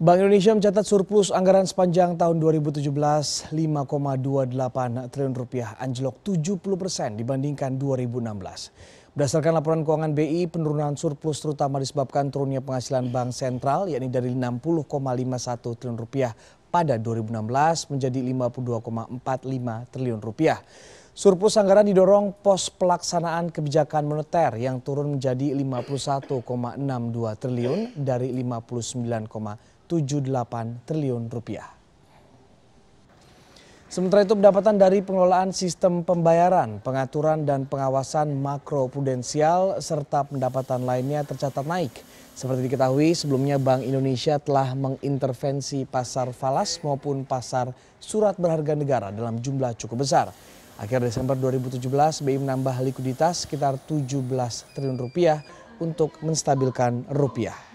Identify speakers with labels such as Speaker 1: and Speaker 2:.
Speaker 1: Bank Indonesia mencatat surplus anggaran sepanjang tahun 2017 5,28 triliun rupiah, anjlok 70 persen dibandingkan 2016. Berdasarkan laporan keuangan BI, penurunan surplus terutama disebabkan turunnya penghasilan bank sentral, yakni dari 60,51 triliun rupiah pada 2016 menjadi 52,45 triliun rupiah. Surplus anggaran didorong pos pelaksanaan kebijakan moneter yang turun menjadi 51,62 triliun dari 59, 78 triliun rupiah. Sementara itu pendapatan dari pengelolaan sistem pembayaran, pengaturan dan pengawasan makro prudensial serta pendapatan lainnya tercatat naik. Seperti diketahui sebelumnya Bank Indonesia telah mengintervensi pasar falas maupun pasar surat berharga negara dalam jumlah cukup besar. Akhir Desember 2017 BI menambah likuiditas sekitar 17 triliun rupiah untuk menstabilkan rupiah.